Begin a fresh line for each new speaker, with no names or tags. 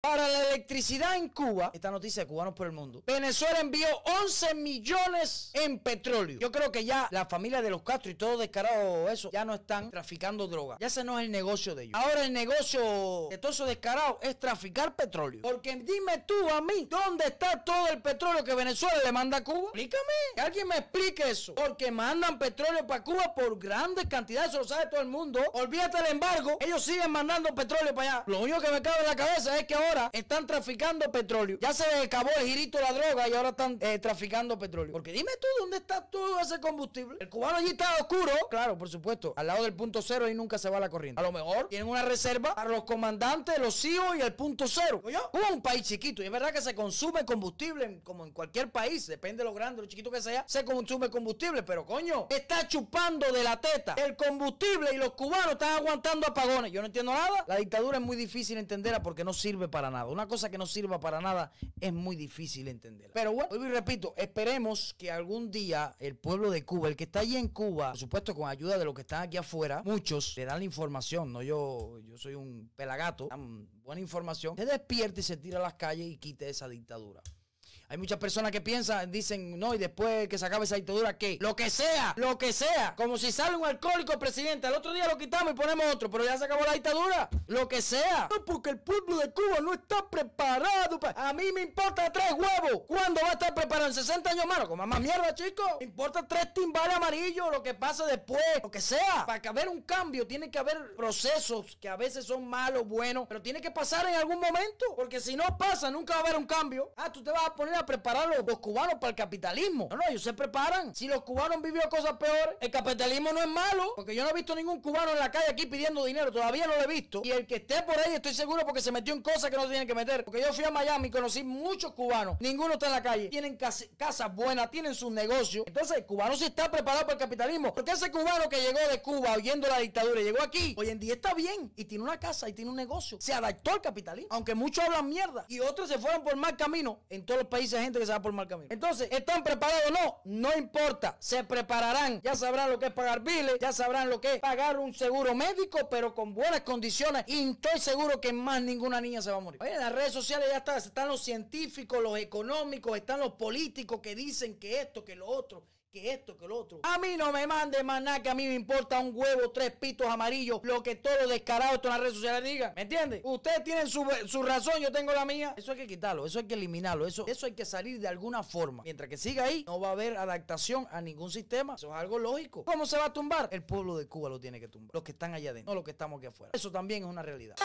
Para la electricidad en Cuba, esta noticia de cubanos por el mundo, Venezuela envió 11 millones en petróleo. Yo creo que ya la familia de los Castro y todo descarado eso, ya no están traficando droga. Ya ese no es el negocio de ellos. Ahora el negocio de todo eso descarado es traficar petróleo. Porque dime tú a mí, ¿dónde está todo el petróleo que Venezuela le manda a Cuba? Explícame, que alguien me explique eso. Porque mandan petróleo para Cuba por grandes cantidades, eso lo sabe todo el mundo. Olvídate el embargo, ellos siguen mandando petróleo para allá. Lo único que me cabe en la cabeza es que ahora ahora están traficando petróleo. Ya se acabó el girito de la droga y ahora están eh, traficando petróleo. Porque dime tú, ¿dónde está todo ese combustible? El cubano allí está oscuro. Claro, por supuesto. Al lado del punto cero ahí nunca se va la corriente. A lo mejor tienen una reserva para los comandantes, los CIO e y el punto cero. Oye, un país chiquito. Y es verdad que se consume combustible como en cualquier país. Depende de lo grande, lo chiquito que sea. Se consume combustible. Pero coño, está chupando de la teta el combustible y los cubanos están aguantando apagones. Yo no entiendo nada. La dictadura es muy difícil entenderla porque no sirve para para nada. Una cosa que no sirva para nada es muy difícil entenderla. Pero bueno, y repito, esperemos que algún día el pueblo de Cuba, el que está allí en Cuba, por supuesto con ayuda de los que están aquí afuera, muchos le dan la información, no yo, yo soy un pelagato, buena información, se despierte y se tira a las calles y quite esa dictadura. Hay muchas personas que piensan, dicen, no, y después que se acabe esa dictadura, ¿qué? Lo que sea, lo que sea. Como si sale un alcohólico presidente, al otro día lo quitamos y ponemos otro, pero ya se acabó la dictadura. Lo que sea. No, porque el pueblo de Cuba no está preparado. A mí me importa tres huevos. ¿Cuándo va a estar preparado? ¿En 60 años más? como más mierda, chicos. Me importa tres timbales amarillos, lo que pasa después, lo que sea. Para que haber un cambio, tiene que haber procesos que a veces son malos, buenos, pero tiene que pasar en algún momento. Porque si no pasa, nunca va a haber un cambio. Ah, tú te vas a poner a preparar los, cubanos para el capitalismo. No, no, ellos se preparan. Si los cubanos vivió cosas peores, el capitalismo no es malo. Porque yo no he visto ningún cubano en la calle aquí pidiendo dinero. Todavía no lo he visto. Y el que esté por ahí, estoy seguro porque se metió en cosas que no tienen que meter. Porque yo fui a Miami y conocí muchos cubanos. Ninguno está en la calle. Tienen casas buenas, tienen sus negocios. Entonces, el cubano sí está preparado para el capitalismo. Porque ese cubano que llegó de Cuba oyendo la dictadura y llegó aquí, hoy en día está bien y tiene una casa y tiene un negocio. Se adaptó al capitalismo. Aunque muchos hablan mierda y otros se fueron por mal camino en todos los países dice gente que se va por mal camino. Entonces, ¿están preparados o no? No importa, se prepararán. Ya sabrán lo que es pagar bile, ya sabrán lo que es pagar un seguro médico, pero con buenas condiciones. Y estoy seguro que más ninguna niña se va a morir. en las redes sociales ya están los científicos, los económicos, están los políticos que dicen que esto, que lo otro que esto, que lo otro. A mí no me mande maná que a mí me importa un huevo, tres pitos amarillos, lo que todo descarado esto en las redes sociales diga. ¿Me entiende? Ustedes tienen su, su, razón, yo tengo la mía. Eso hay que quitarlo, eso hay que eliminarlo, eso, eso hay que salir de alguna forma. Mientras que siga ahí, no va a haber adaptación a ningún sistema. Eso es algo lógico. ¿Cómo se va a tumbar? El pueblo de Cuba lo tiene que tumbar. Los que están allá adentro, no los que estamos aquí afuera. Eso también es una realidad.